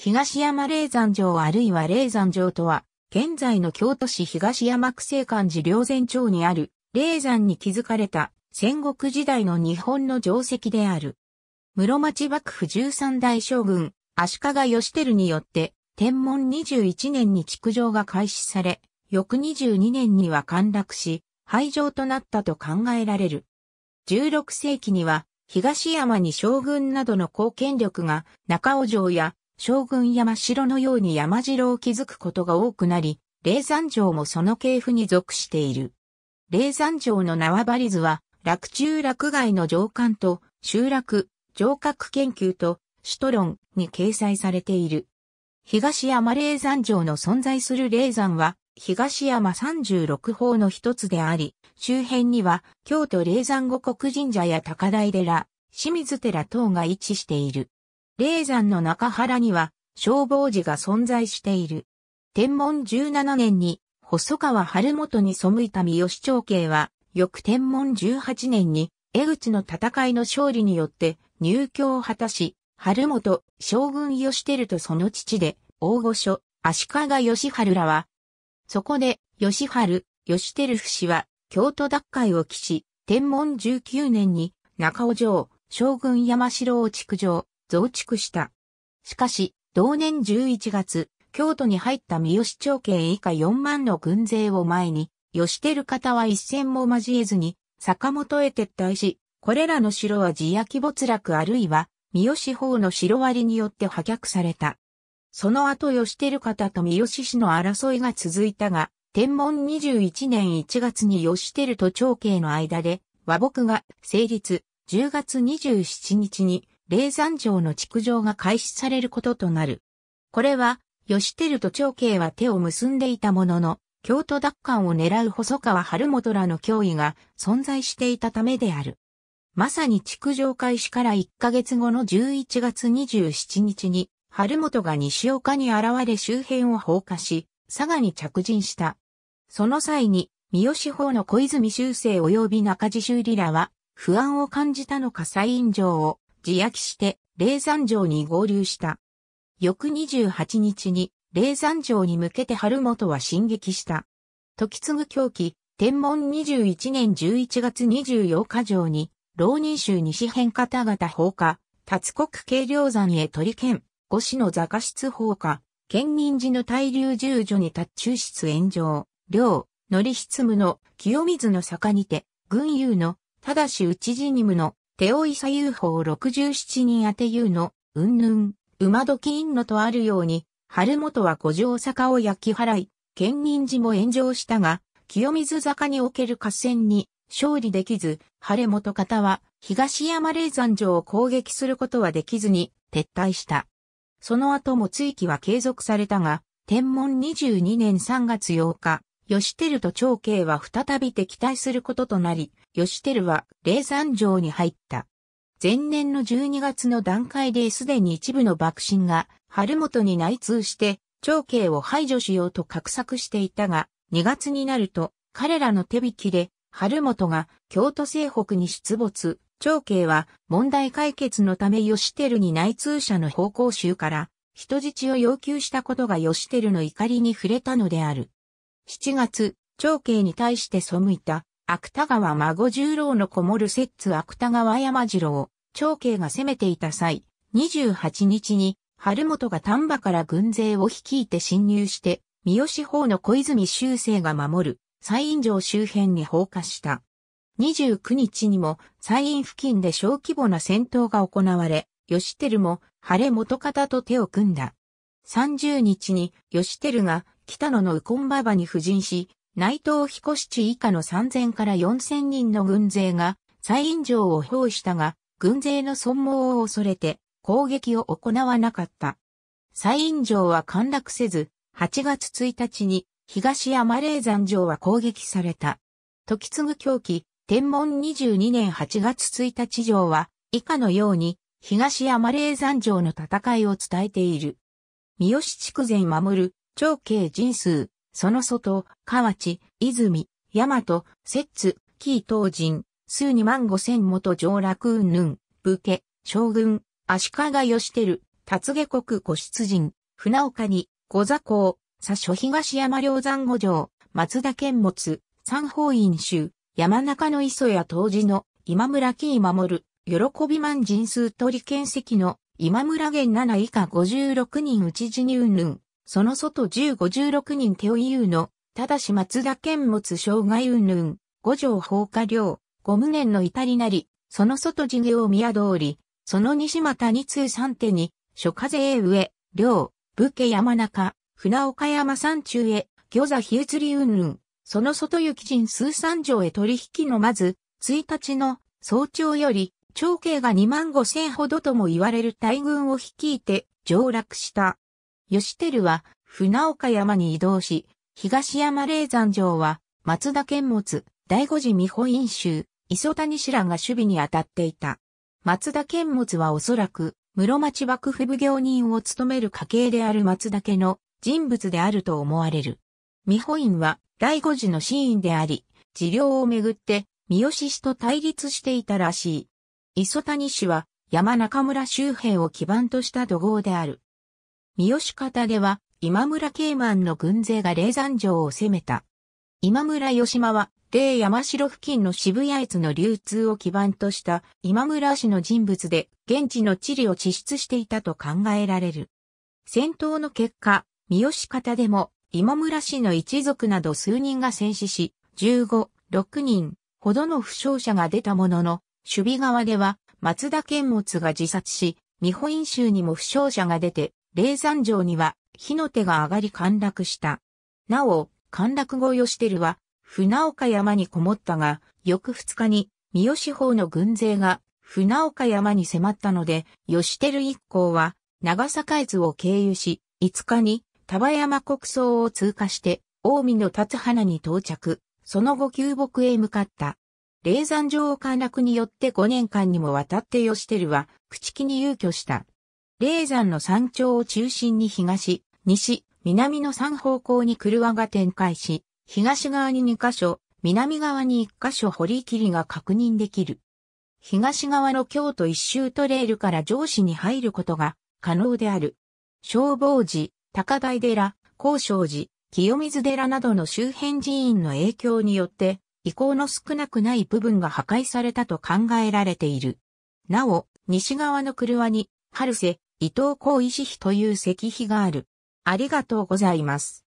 東山霊山城あるいは霊山城とは、現在の京都市東山区西館寺両山町にある、霊山に築かれた戦国時代の日本の城跡である。室町幕府13代将軍、足利義輝によって、天文21年に築城が開始され、翌22年には陥落し、廃城となったと考えられる。16世紀には、東山に将軍などの貢献力が中尾城や将軍山城のように山城を築くことが多くなり、霊山城もその系譜に属している。霊山城の縄張り図は、落中落外の上巻と、集落、城郭研究と、首都論に掲載されている。東山霊山城の存在する霊山は、東山36方の一つであり、周辺には京都霊山五国神社や高台寺、清水寺等が位置している。霊山の中原には消防寺が存在している。天文17年に細川春元に背いた三好長慶は、翌天文18年に江口の戦いの勝利によって入居を果たし、春元、将軍義輝とその父で、大御所、足利義春らは、そこで、義春、義輝夫氏は、京都奪回を期し、天文19年に、中尾城、将軍山城を築城、増築した。しかし、同年11月、京都に入った三好長慶以下4万の軍勢を前に、吉輝方は一戦も交えずに、坂本へ撤退し、これらの城は地焼没落あるいは、三好法の城割によって破却された。その後吉輝方と三好氏の争いが続いたが、天文21年1月に吉輝と長慶の間で、和睦が成立、10月27日に霊山城の築城が開始されることとなる。これは、吉照と長慶は手を結んでいたものの、京都奪還を狙う細川春元らの脅威が存在していたためである。まさに築城開始から1ヶ月後の11月27日に、春元が西岡に現れ周辺を放火し、佐賀に着陣した。その際に、三好法の小泉修正及び中地修理らは、不安を感じたのか西院城を自焼して、霊山城に合流した。翌28日に、霊山城に向けて春元は進撃した。時継ぐ狂気、天文21年11月24日城に、浪人州西辺方々放火、達国軽量山へ取り県、五市の座下室放火、県民寺の大流住女に達中室炎上、両、乗りつ務の清水の坂にて、軍友の、ただし内寺にむの、手追い左右法67人宛てうの、うんぬん、馬時院のとあるように、春元は五条坂を焼き払い、県民寺も炎上したが、清水坂における合戦に勝利できず、晴元方は東山霊山城を攻撃することはできずに撤退した。その後も追記は継続されたが、天文22年3月8日、吉照と長慶は再び敵対することとなり、義輝は霊山城に入った。前年の12月の段階ですでに一部の幕臣が春元に内通して長兄を排除しようと画策していたが、2月になると彼らの手引きで春元が京都西北に出没、長兄は問題解決のため義輝に内通者の方向集から人質を要求したことが義輝の怒りに触れたのである。7月、長兄に対して背いた芥川孫十郎のこもる摂津芥川山次郎、長兄が攻めていた際、28日に、春本が丹波から軍勢を率いて侵入して、三好法の小泉修正が守る、西院城周辺に放火した。29日にも、西院付近で小規模な戦闘が行われ、吉照も、晴れ元方と手を組んだ。30日に、吉照が、北野の右近馬場に布陣し、内藤彦七以下の3000から4000人の軍勢が、再院城を表したが、軍勢の損耗を恐れて、攻撃を行わなかった。再院城は陥落せず、8月1日に、東山霊山城は攻撃された。時継ぐ狂気、天文22年8月1日城は、以下のように、東山霊山城の戦いを伝えている。三好筑前守る、長慶人数、その外、河内、泉、大和、摂津、紀伊東人、数二万五千元上楽うんぬん、武家、将軍、足利義輝、達下国古出人、船岡に、五座港、佐所東山梁山五条、松田健物、三方院衆、山中の磯や当時の今村木守、喜び満人数取り見石の今村源七以下五十六人内地んぬん、その外1516人手を言うの、ただし松田健物障害云々、五条放火領、五無念の至りなり、その外事業宮通り、その西又二通三手に、諸風上、両、武家山中、船岡山山中へ、魚座日移り云々、その外行人数三条へ取引のまず、1日の早朝より、長兄が2万5千ほどとも言われる大軍を率いて上落した。吉輝は船岡山に移動し、東山霊山城は松田県物、第五次美保院州、磯谷氏らが守備に当たっていた。松田県物はおそらく、室町幕府奉行人を務める家系である松田家の人物であると思われる。美保院は第五次の死因であり、治療をめぐって三好氏と対立していたらしい。磯谷氏は山中村周辺を基盤とした土豪である。三好方では、今村慶満の軍勢が霊山城を攻めた。今村義間は、霊山城付近の渋谷越の流通を基盤とした今村氏の人物で、現地の地理を地出していたと考えられる。戦闘の結果、三好方でも、今村氏の一族など数人が戦死し、15、6人ほどの負傷者が出たものの、守備側では、松田健物が自殺し、日本院州にも負傷者が出て、霊山城には火の手が上がり陥落した。なお、陥落後テルは船岡山にこもったが、翌2日に三好方の軍勢が船岡山に迫ったので、テル一行は長坂津を経由し、5日に丹波山国葬を通過して、近江の立花に到着、その後旧木へ向かった。霊山城を陥落によって5年間にもわたってテルは、朽木に遊居した。霊山の山頂を中心に東、西、南の3方向に車が展開し、東側に2カ所、南側に1カ所堀切が確認できる。東側の京都一周トレイルから上司に入ることが可能である。消防寺、高台寺、高昇寺、清水寺などの周辺寺院の影響によって、遺構の少なくない部分が破壊されたと考えられている。なお、西側の車に、春瀬、伊藤孝石碑という石碑がある。ありがとうございます。